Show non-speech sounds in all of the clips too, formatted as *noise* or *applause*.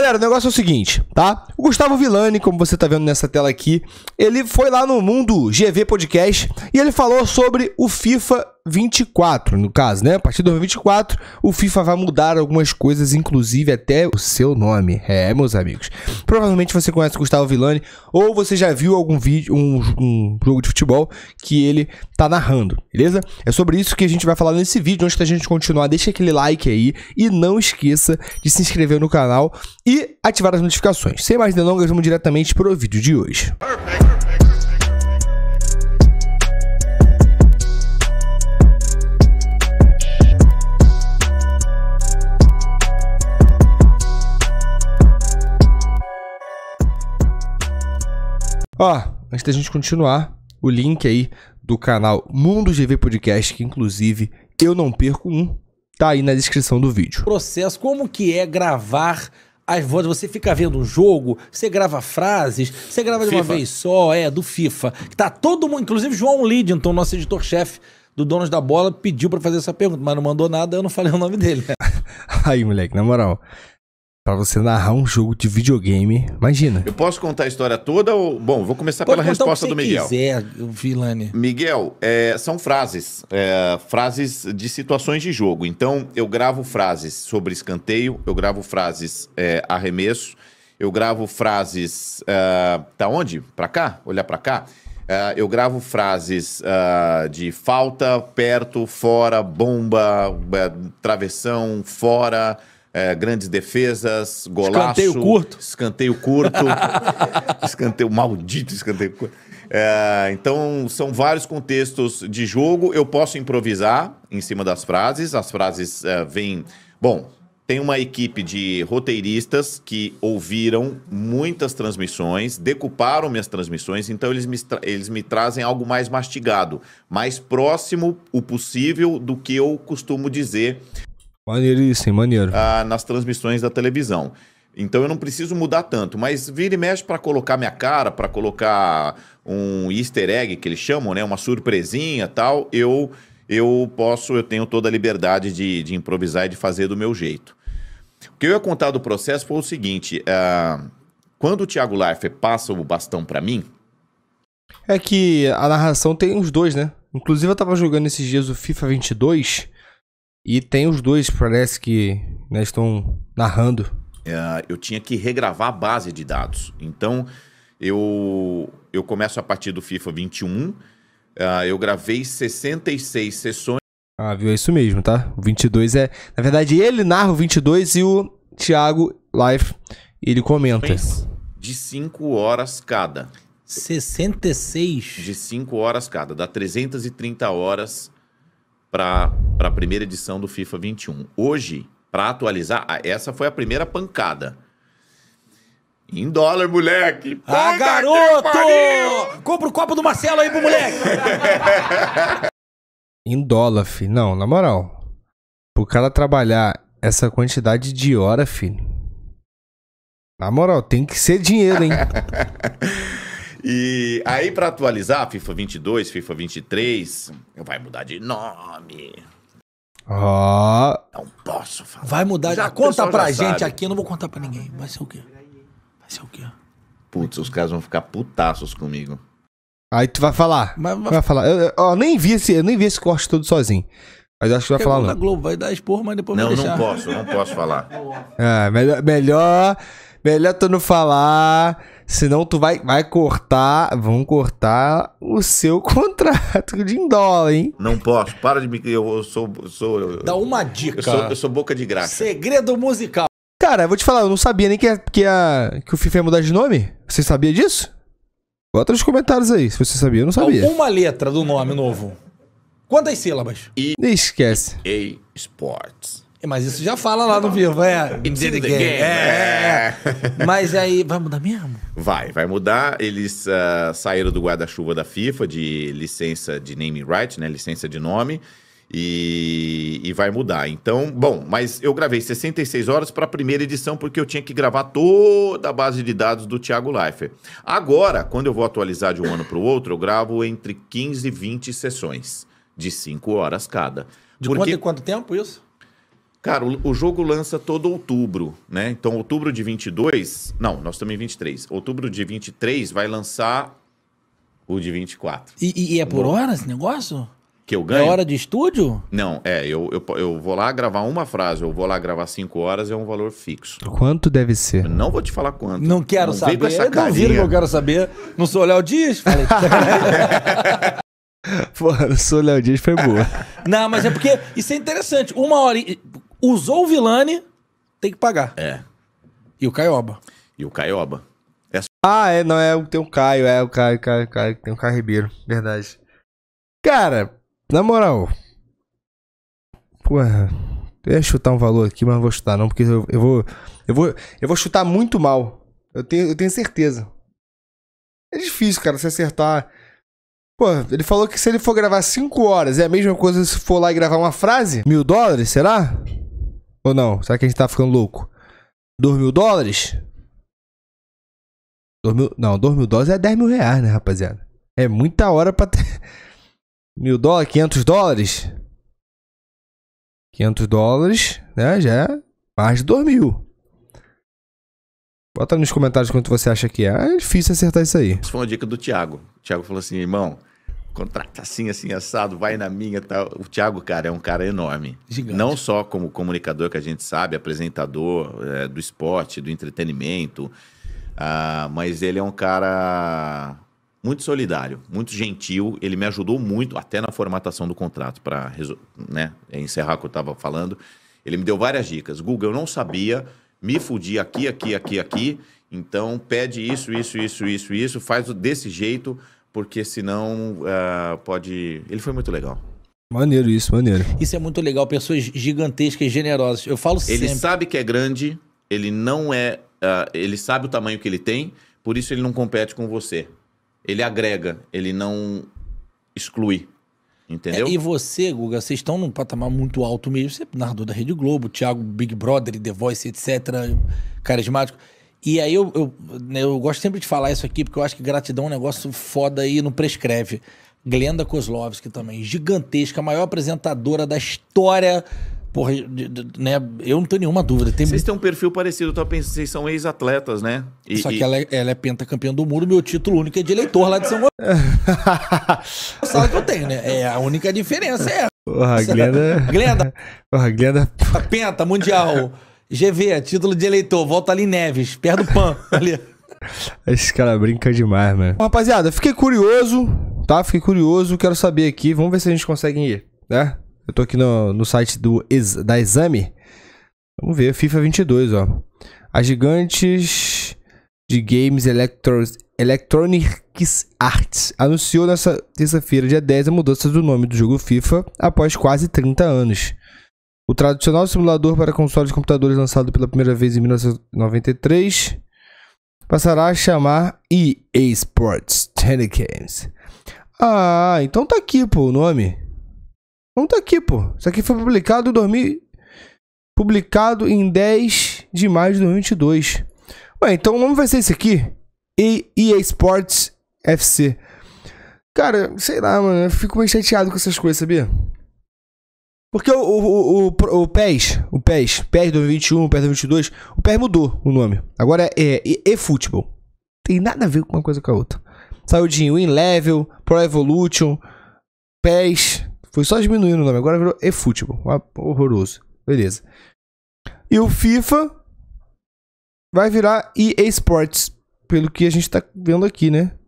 galera, o negócio é o seguinte, tá? O Gustavo Villani, como você tá vendo nessa tela aqui, ele foi lá no Mundo GV Podcast e ele falou sobre o FIFA 24, no caso, né? A partir de 2024, o FIFA vai mudar algumas coisas, inclusive até o seu nome. É, meus amigos. Provavelmente você conhece o Gustavo Villani ou você já viu algum vídeo, um, um, jogo de futebol que ele tá narrando, beleza? É sobre isso que a gente vai falar nesse vídeo. Antes da gente continuar, deixa aquele like aí e não esqueça de se inscrever no canal e ativar as notificações. Sem mais delongas, vamos diretamente pro vídeo de hoje. Perfect. Ó, antes da gente continuar, o link aí do canal Mundo GV Podcast, que inclusive eu não perco um, tá aí na descrição do vídeo. Processo, como que é gravar as vozes, você fica vendo um jogo, você grava frases, você grava de FIFA. uma vez só, é, do FIFA. Tá todo mundo, inclusive João então nosso editor-chefe do Donos da Bola, pediu para fazer essa pergunta, mas não mandou nada, eu não falei o nome dele. *laughs* aí, moleque, na moral, para você narrar um jogo de videogame. Imagina. Eu posso contar a história toda ou. Bom, vou começar Pode pela resposta do Miguel. Quiser, Vilani. Miguel, é, são frases. É, frases de situações de jogo. Então, eu gravo frases sobre escanteio, eu gravo frases é, arremesso, eu gravo frases. Uh, tá onde? Pra cá? Olhar pra cá? Uh, eu gravo frases uh, de falta, perto, fora, bomba, travessão, fora é, grandes defesas, golaço. Escanteio curto. Escanteio curto. *laughs* escanteio maldito, escanteio curto. É, então, são vários contextos de jogo. Eu posso improvisar em cima das frases. As frases é, vêm. Bom, tem uma equipe de roteiristas que ouviram muitas transmissões, decuparam minhas transmissões, então eles me, eles me trazem algo mais mastigado, mais próximo o possível do que eu costumo dizer. Maneiríssimo, maneiro. Ah, nas transmissões da televisão. Então eu não preciso mudar tanto, mas vira e mexe para colocar minha cara, para colocar um easter egg que eles chamam, né, uma surpresinha, tal, eu eu posso, eu tenho toda a liberdade de, de improvisar e de fazer do meu jeito. O que eu ia contar do processo foi o seguinte, ah, quando o Thiago Leifert passa o bastão para mim, é que a narração tem os dois, né? Inclusive eu tava jogando esses dias o FIFA 22 e tem os dois, parece que né, estão narrando. É, eu tinha que regravar a base de dados. Então, eu, eu começo a partir do FIFA 21. É, eu gravei 66 sessões. Ah, viu? É isso mesmo, tá? O 22 é. Na verdade, ele narra o 22 e o Thiago Life ele comenta. De 5 horas cada. 66? De 5 horas cada. Dá 330 horas para a primeira edição do FIFA 21. Hoje, para atualizar, essa foi a primeira pancada. Em dólar, moleque! ah, garoto! Compra o copo do Marcelo aí pro moleque! *laughs* em dólar, filho. Não, na moral. Pro cara trabalhar essa quantidade de hora, filho. Na moral, tem que ser dinheiro, hein? *laughs* E aí, para atualizar, FIFA 22, FIFA 23, vai mudar de nome. Ah. Não posso falar. Vai mudar. Já, conta pra gente sabe. aqui, eu não vou contar pra ninguém. Vai ser o quê? Vai ser o quê? Putz, os caras vão ficar putaços comigo. Aí tu vai falar. Mas, mas... Vai falar. Eu, ó, nem vi esse, eu nem vi esse corte todo sozinho. Mas acho que vai falar não. Globo vai dar expor, mas depois Não, não posso, não posso falar. É, melhor, melhor, melhor tu não falar. Senão tu vai, vai cortar, vão cortar o seu *laughs* contrato de dólar, hein? Não posso, para de me... Eu sou... sou Dá uma dica. Eu sou, eu sou boca de graça. Segredo musical. Cara, eu vou te falar, eu não sabia nem que, a, que, a, que o FIFA ia mudar de nome. Você sabia disso? Bota nos comentários aí, se você sabia. Eu não sabia. Uma letra do nome novo. Quantas sílabas? E... Esquece. E Sports. É, mas isso já fala lá no vivo, é. It's in the game. game. É, é. é. Mas aí, vai mudar mesmo? Vai, vai mudar. Eles uh, saíram do guarda-chuva da FIFA de licença de name right, né? Licença de nome. E, e vai mudar. Então, bom, mas eu gravei 66 horas para a primeira edição porque eu tinha que gravar toda a base de dados do Thiago Leifert. Agora, quando eu vou atualizar de um ano para o outro, eu gravo entre 15 e 20 sessões de 5 horas cada. De porque... quanto em quanto tempo isso? Cara, o, o jogo lança todo outubro, né? Então, outubro de 22. Não, nós estamos em 23. Outubro de 23 vai lançar o de 24. E, e é por hora esse negócio? Que eu ganho? É hora de estúdio? Não, é. Eu, eu, eu vou lá gravar uma frase, eu vou lá gravar cinco horas, é um valor fixo. Quanto deve ser? Eu não vou te falar quanto. Não quero não saber. Essa não que eu quero saber. Não sou o Dias? Falei. *laughs* Pô, não sou o Léo Dias, foi boa. não, mas é porque isso é interessante. Uma hora. E... Usou o Vilani, tem que pagar. É. E o Caioba. E o Caioba. É... Ah, é, não, é, tem o Caio, é o Caio, Caio, Caio, tem o Caio Ribeiro, verdade. Cara, na moral. Porra. Eu ia chutar um valor aqui, mas não vou chutar não, porque eu, eu vou. Eu vou. Eu vou chutar muito mal. Eu tenho, eu tenho certeza. É difícil, cara, se acertar. Pô, ele falou que se ele for gravar 5 horas, é a mesma coisa se for lá e gravar uma frase? Mil dólares, será? Ou não? Será que a gente tá ficando louco? 2 mil dólares? 2 mil, não, 2 mil dólares é 10 mil reais, né, rapaziada? É muita hora pra ter. *laughs* Mil dólares, 500 dólares? 500 dólares, né? Já é mais de 2 mil. Bota nos comentários quanto você acha que é. É difícil acertar isso aí. Isso foi uma dica do Thiago. O Thiago falou assim, irmão, contrata assim, assim, assado, vai na minha tal. Tá? O Thiago, cara, é um cara enorme. Gigante. Não só como comunicador que a gente sabe, apresentador é, do esporte, do entretenimento, uh, mas ele é um cara muito solidário, muito gentil. Ele me ajudou muito, até na formatação do contrato, para né, encerrar o que eu estava falando. Ele me deu várias dicas. Google, eu não sabia, me fudi aqui, aqui, aqui, aqui. Então, pede isso, isso, isso, isso, isso, faz desse jeito porque senão uh, pode. Ele foi muito legal. Maneiro isso, maneiro. Isso é muito legal, pessoas gigantescas, generosas. Eu falo ele sempre. Ele sabe que é grande, ele não é. Uh, ele sabe o tamanho que ele tem, por isso ele não compete com você. Ele agrega, ele não exclui. Entendeu? É, e você, Guga, vocês estão num patamar muito alto mesmo. Você é narrador da Rede Globo, Thiago Big Brother, The Voice, etc. Carismático. E aí eu, eu, né, eu gosto sempre de falar isso aqui, porque eu acho que gratidão é um negócio foda e não prescreve. Glenda Kozlovski também, gigantesca, a maior apresentadora da história. Porra, de, de, né? Eu não tenho nenhuma dúvida. Tem... Vocês têm um perfil parecido, eu tô pensando, vocês são ex-atletas, né? E, Só e... que ela é, ela é pentacampeã do mundo, meu título único é de eleitor lá de São Gonçalo. *laughs* Sabe que eu tenho, né? É, a única diferença é essa. É *laughs* Porra, Glenda... Glenda... Porra, Glenda... penta mundial. GV, é título de eleitor, volta ali Neves, perto do PAN. *laughs* ali. Esse cara brinca demais, mano. Rapaziada, fiquei curioso, tá? Fiquei curioso, quero saber aqui. Vamos ver se a gente consegue ir, né? Eu tô aqui no, no site do, da Exame. Vamos ver, FIFA 22, ó. As gigantes de games Electros, Electronics Arts anunciou nessa terça-feira, dia 10, a mudança do nome do jogo FIFA após quase 30 anos. O tradicional simulador para consoles de computadores lançado pela primeira vez em 1993 passará a chamar EA Sports Tennis Games. Ah, então tá aqui, pô, o nome. Então tá aqui, pô. Isso aqui foi publicado em 2000... Publicado em 10 de maio de 2022. Ué, então o nome vai ser esse aqui? EA Sports FC. Cara, sei lá, mano. Eu fico meio chateado com essas coisas, sabia? Porque o, o, o, o PES, o PES, PES 2021, PES 2022, o PES mudou o nome. Agora é eFootball. Tem nada a ver com uma coisa com a outra. Saiu de Win Level, Pro Evolution, PES. Foi só diminuindo o nome, agora virou eFootball. Ah, horroroso. Beleza. E o FIFA vai virar EA Sports, pelo que a gente tá vendo aqui, né?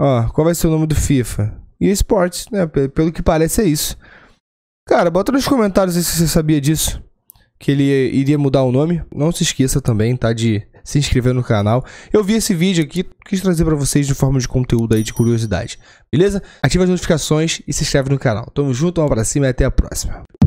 Ó, qual vai ser o nome do FIFA? EA Sports, né? Pelo que parece é isso. Cara, bota nos comentários aí se você sabia disso. Que ele iria mudar o nome. Não se esqueça também, tá? De se inscrever no canal. Eu vi esse vídeo aqui, quis trazer para vocês de forma de conteúdo aí, de curiosidade. Beleza? Ativa as notificações e se inscreve no canal. Tamo junto, um abraço e até a próxima.